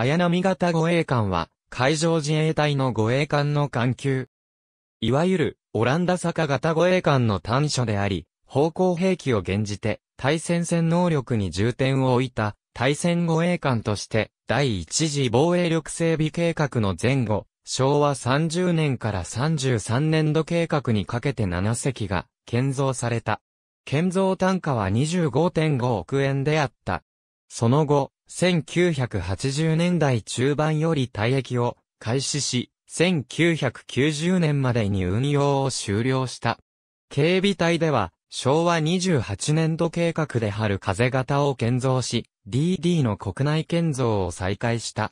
綾波型護衛艦は、海上自衛隊の護衛艦の艦級。いわゆる、オランダ坂型護衛艦の短所であり、方向兵器を減じて、対戦戦能力に重点を置いた、対戦護衛艦として、第一次防衛力整備計画の前後、昭和30年から33年度計画にかけて7隻が建造された。建造単価は25.5億円であった。その後、1980年代中盤より退役を開始し、1990年までに運用を終了した。警備隊では、昭和28年度計画で春風型を建造し、DD の国内建造を再開した。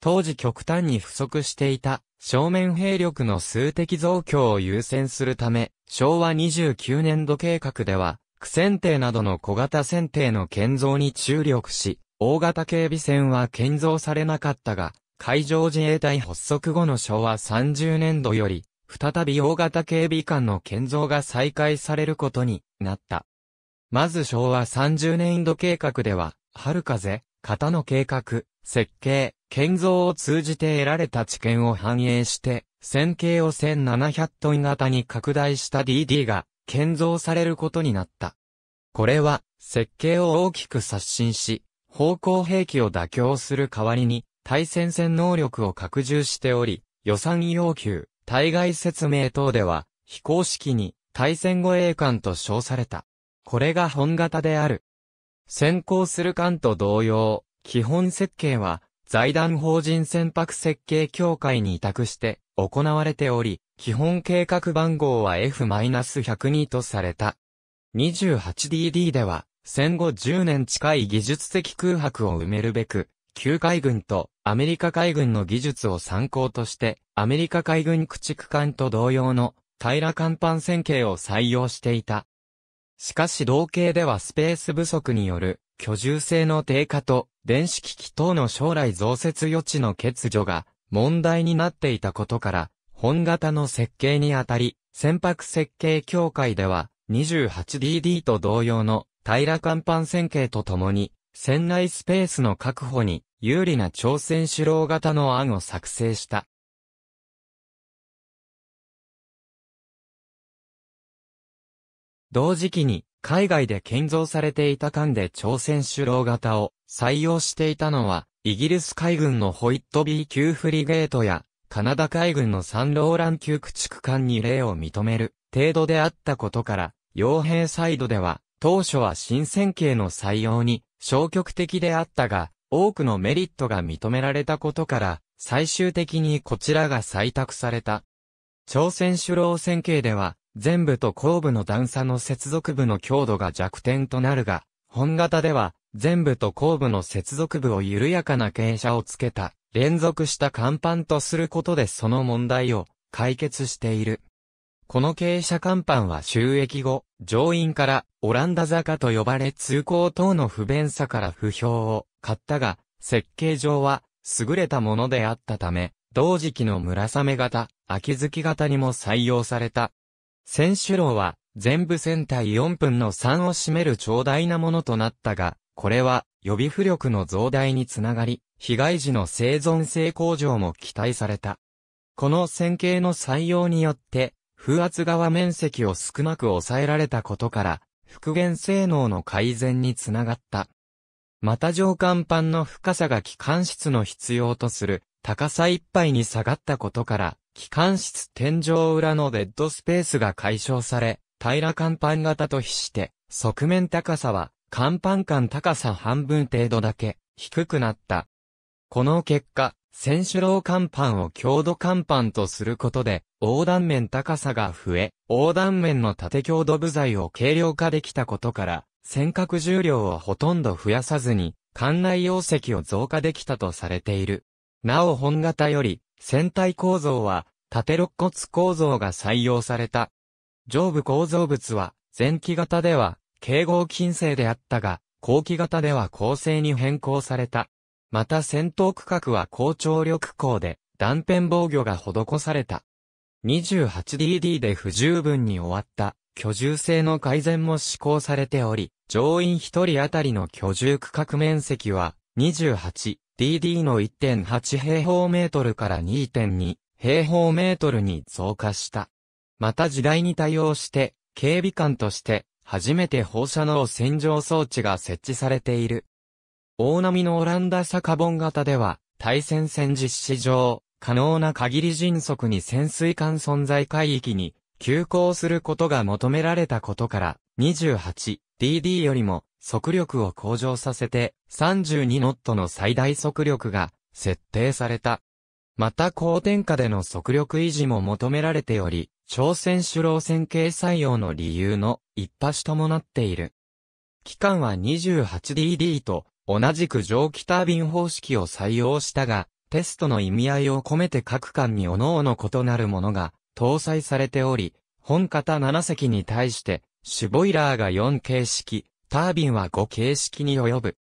当時極端に不足していた正面兵力の数的増強を優先するため、昭和29年度計画では、苦戦艇などの小型船艇の建造に注力し、大型警備船は建造されなかったが、海上自衛隊発足後の昭和30年度より、再び大型警備艦の建造が再開されることになった。まず昭和30年度計画では、春風、型の計画、設計、建造を通じて得られた知見を反映して、線形を1700トン型に拡大した DD が建造されることになった。これは、設計を大きく刷新し、方向兵器を妥協する代わりに、対戦戦能力を拡充しており、予算要求、対外説明等では、非公式に対戦護衛艦と称された。これが本型である。先行する艦と同様、基本設計は、財団法人船舶設計協会に委託して行われており、基本計画番号は F-102 とされた。28DD では、戦後10年近い技術的空白を埋めるべく、旧海軍とアメリカ海軍の技術を参考として、アメリカ海軍駆逐艦と同様の平甲板線形を採用していた。しかし同型ではスペース不足による居住性の低下と電子機器等の将来増設余地の欠如が問題になっていたことから、本型の設計にあたり、船舶設計協会では 28DD と同様の平甲板線形とともに、船内スペースの確保に有利な朝鮮首郎型の案を作成した。同時期に海外で建造されていた艦で朝鮮首脳型を採用していたのは、イギリス海軍のホイットビー級フリゲートや、カナダ海軍のサンローラン級駆逐艦に例を認める程度であったことから、傭兵サイドでは、当初は新線形の採用に消極的であったが、多くのメリットが認められたことから、最終的にこちらが採択された。朝鮮主労線形では、全部と後部の段差の接続部の強度が弱点となるが、本型では、全部と後部の接続部を緩やかな傾斜をつけた、連続した甲板とすることでその問題を解決している。この傾斜甲板は収益後、上院からオランダ坂と呼ばれ通行等の不便さから不評を買ったが、設計上は優れたものであったため、同時期の村雨型、秋月型にも採用された。選手楼は全部船体4分の3を占める長大なものとなったが、これは予備浮力の増大につながり、被害時の生存性向上も期待された。この線形の採用によって、風圧側面積を少なく抑えられたことから、復元性能の改善につながった。また上官板の深さが機関室の必要とする高さいっぱいに下がったことから、機関室天井裏のデッドスペースが解消され、平ら甲板型と比して、側面高さは、甲板間高さ半分程度だけ、低くなった。この結果、選手楼甲板を強度甲板とすることで、横断面高さが増え、横断面の縦強度部材を軽量化できたことから、尖閣重量をほとんど増やさずに、艦内容積を増加できたとされている。なお本型より、船体構造は、縦肋骨構造が採用された。上部構造物は、前期型では、軽合金製であったが、後期型では構成に変更された。また戦闘区画は高張力鋼で断片防御が施された。28DD で不十分に終わった居住性の改善も施行されており、乗員1人当たりの居住区画面積は 28DD の1.8平方メートルから2.2平方メートルに増加した。また時代に対応して警備官として初めて放射能洗浄装置が設置されている大波のオランダボ本型では、対戦戦実施上、可能な限り迅速に潜水艦存在海域に、急行することが求められたことから、28DD よりも速力を向上させて、32ノットの最大速力が設定された。また高点下での速力維持も求められており、朝鮮首労線形採用の理由の一発ともなっている。期間は 28DD と同じく蒸気タービン方式を採用したが、テストの意味合いを込めて各間に各々異なるものが搭載されており、本型7隻に対して、シュボイラーが4形式、タービンは5形式に及ぶ。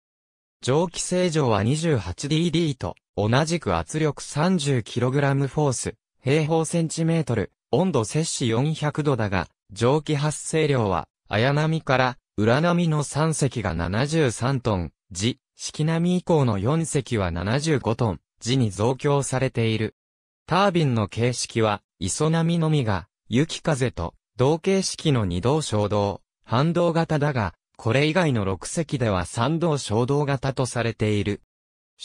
蒸気正常は 28DD と、同じく圧力 30kg フォース、平方センチメートル、温度摂氏400度だが、蒸気発生量は、綾波から、裏波の3隻が73トン、字、式並以降の4隻は75トン、字に増強されている。タービンの形式は、磯波のみが、雪風と、同形式の二動衝動、反動型だが、これ以外の6隻では三動衝動型とされている。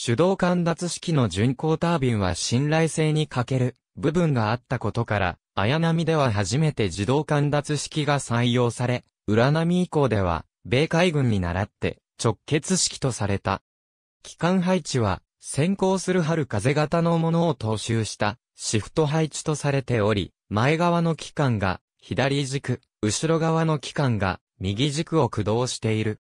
手動間脱式の巡航タービンは信頼性に欠ける部分があったことから、綾波では初めて自動間脱式が採用され、裏波以降では、米海軍に倣って、直結式とされた。機関配置は、先行する春風型のものを踏襲したシフト配置とされており、前側の機関が左軸、後ろ側の機関が右軸を駆動している。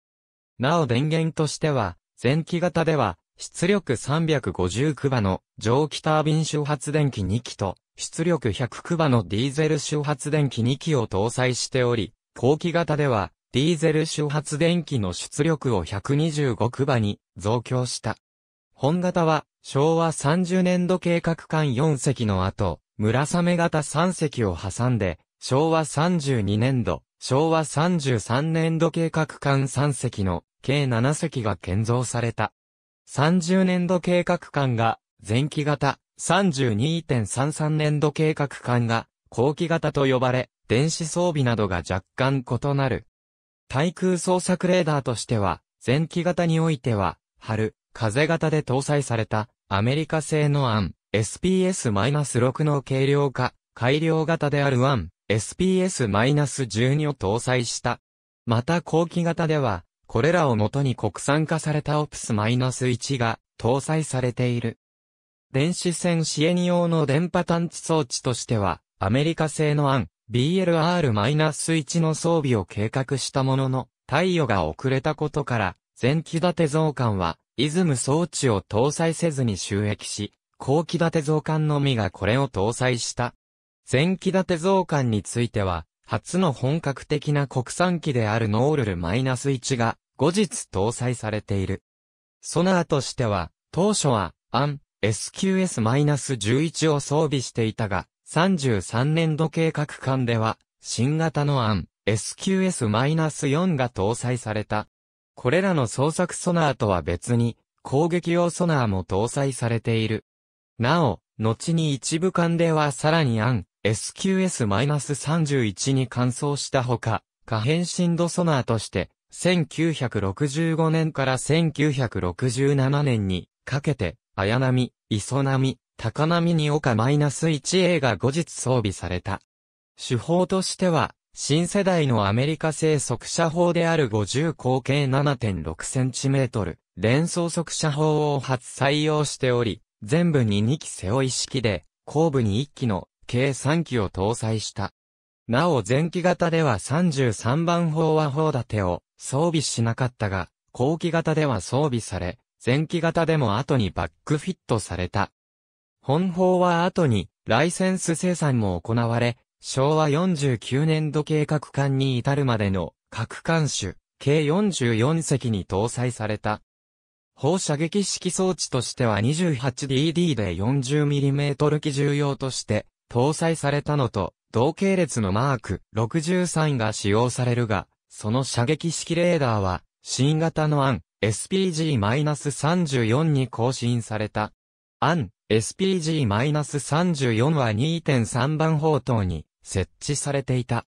なお電源としては、前期型では出力359馬の蒸気タービン周発電機2機と出力109馬のディーゼル周発電機2機を搭載しており、後期型ではディーゼル周発電機の出力を125区場に増強した。本型は昭和30年度計画艦4隻の後、村雨型3隻を挟んで、昭和32年度、昭和33年度計画艦3隻の計7隻が建造された。30年度計画艦が前期型、32.33年度計画艦が後期型と呼ばれ、電子装備などが若干異なる。対空捜索レーダーとしては、前期型においては、春、風型で搭載された、アメリカ製の案。SPS-6 の軽量化、改良型である案。SPS-12 を搭載した。また後期型では、これらをもとに国産化されたオプス -1 が搭載されている。電子線支援用の電波探知装置としては、アメリカ製のアン、BLR-1 の装備を計画したものの、太陽が遅れたことから、前期立て増艦は、イズム装置を搭載せずに収益し、後期立て増艦のみがこれを搭載した。前期立て増艦については、初の本格的な国産機であるノールル -1 が後日搭載されている。ソナーとしては、当初は、アン、SQS-11 を装備していたが、33年度計画艦では、新型の案、SQS-4 が搭載された。これらの捜索ソナーとは別に、攻撃用ソナーも搭載されている。なお、後に一部艦ではさらに案、SQS-31 に換装したほか、可変振度ソナーとして、1965年から1967年にかけて、綾波、磯波、高波に丘 -1A が後日装備された。手法としては、新世代のアメリカ製速射砲である50口径 7.6cm 連装速射砲を初採用しており、全部に2機背負い式で、後部に1機の計3機を搭載した。なお前期型では33番砲は砲立てを装備しなかったが、後期型では装備され、前期型でも後にバックフィットされた。本法は後に、ライセンス生産も行われ、昭和49年度計画艦に至るまでの各艦種、計44隻に搭載された。砲射撃式装置としては 28DD で 40mm 機重用として搭載されたのと、同系列のマーク63が使用されるが、その射撃式レーダーは、新型のアン SPG-34 に更新された。アン SPG-34 は2.3番砲塔に設置されていた。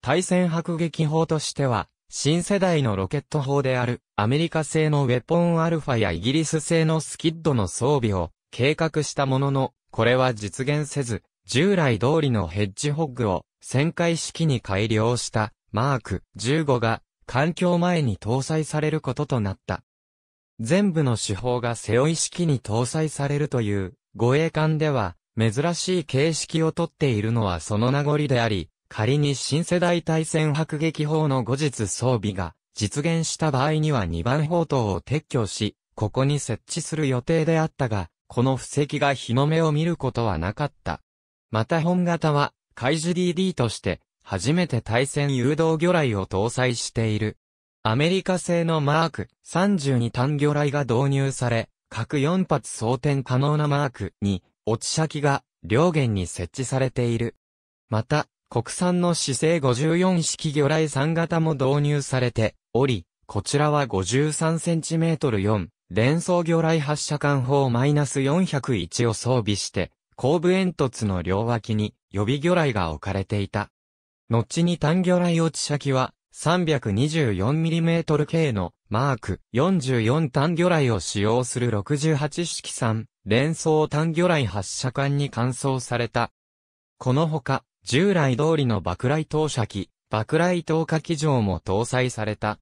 対戦迫撃砲としては、新世代のロケット砲であるアメリカ製のウェポンアルファやイギリス製のスキッドの装備を計画したものの、これは実現せず、従来通りのヘッジホッグを旋回式に改良したマーク15が環境前に搭載されることとなった。全部の手法が背負い式に搭載されるという、護衛艦では、珍しい形式をとっているのはその名残であり、仮に新世代対戦迫撃砲の後日装備が実現した場合には2番砲塔を撤去し、ここに設置する予定であったが、この布石が日の目を見ることはなかった。また本型は、海事 DD として、初めて対戦誘導魚雷を搭載している。アメリカ製のマーク32単魚雷が導入され、各4発装填可能なマークに落ち先が両舷に設置されている。また、国産の姿勢54式魚雷3型も導入されており、こちらは 53cm4 連装魚雷発射管砲 -401 を装備して、後部煙突の両脇に予備魚雷が置かれていた。後に単魚雷落ち先は 324mm 系のマーク44単魚雷を使用する68式3連装単魚雷発射管に換装された。このほか、従来通りの爆雷投射機、爆雷投下機場も搭載された。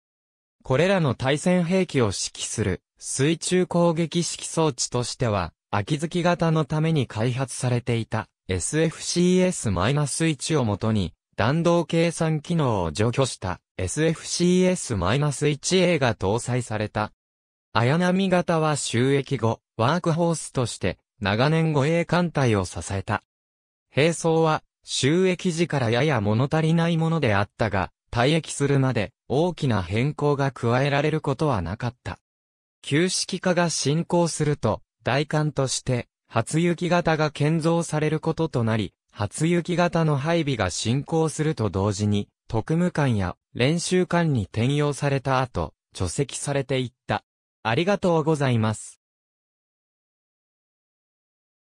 これらの対戦兵器を指揮する水中攻撃式装置としては、秋月型のために開発されていた SFCS-1 をもとに弾道計算機能を除去した SFCS-1A が搭載された。綾波型は収益後、ワークホースとして長年護衛艦隊を支えた。並走は収益時からやや物足りないものであったが、退役するまで大きな変更が加えられることはなかった。旧式化が進行すると、大艦として、初雪型が建造されることとなり、初雪型の配備が進行すると同時に、特務官や練習官に転用された後、除籍されていった。ありがとうございます。